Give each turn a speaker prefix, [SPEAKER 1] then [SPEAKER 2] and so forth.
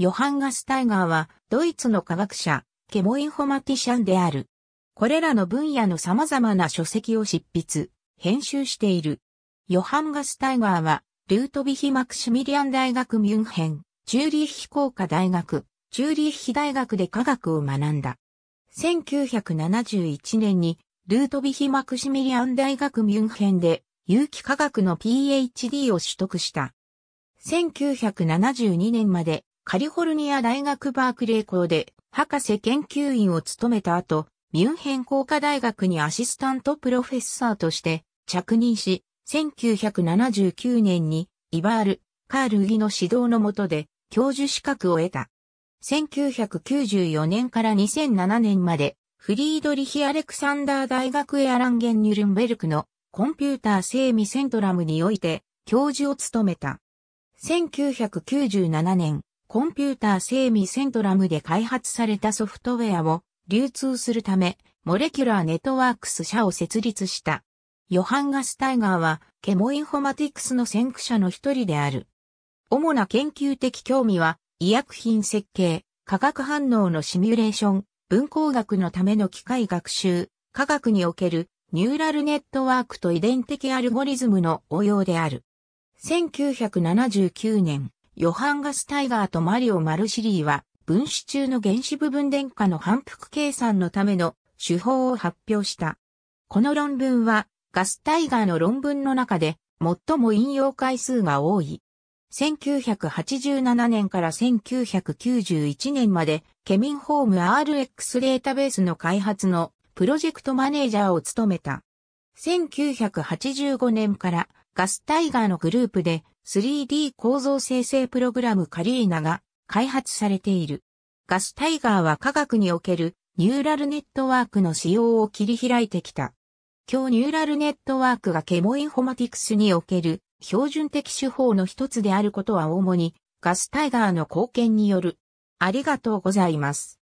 [SPEAKER 1] ヨハンガス・タイガーは、ドイツの科学者、ケモインフォマティシャンである。これらの分野の様々な書籍を執筆、編集している。ヨハンガス・タイガーは、ルートビヒ・マクシミリアン大学ミュンヘン、チューリッヒ工科大学、チューリッヒ大学で科学を学んだ。1971年に、ルートビヒ・マクシミリアン大学ミュンヘンで、有機化学の PhD を取得した。1972年までカリフォルニア大学バークレー校で博士研究員を務めた後、ミュンヘン工科大学にアシスタントプロフェッサーとして着任し、1979年にイバール・カールギの指導の下で教授資格を得た。1994年から2007年までフリードリヒ・アレクサンダー大学エアランゲン・ニュルンベルクのコンピューター生ミセントラムにおいて教授を務めた。1997年、コンピューター生ミセントラムで開発されたソフトウェアを流通するため、モレキュラーネットワークス社を設立した。ヨハンガス・タイガーは、ケモインフォマティクスの先駆者の一人である。主な研究的興味は、医薬品設計、化学反応のシミュレーション、文工学のための機械学習、科学におけるニューラルネットワークと遺伝的アルゴリズムの応用である。1979年、ヨハンガス・タイガーとマリオ・マルシリーは、分子中の原子部分電荷の反復計算のための手法を発表した。この論文は、ガス・タイガーの論文の中で、最も引用回数が多い。1987年から1991年まで、ケミンホーム RX データベースの開発のプロジェクトマネージャーを務めた。1985年からガスタイガーのグループで 3D 構造生成プログラムカリーナが開発されている。ガスタイガーは科学におけるニューラルネットワークの使用を切り開いてきた。今日ニューラルネットワークがケモインフォマティクスにおける標準的手法の一つであることは主にガスタイガーの貢献による。ありがとうございます。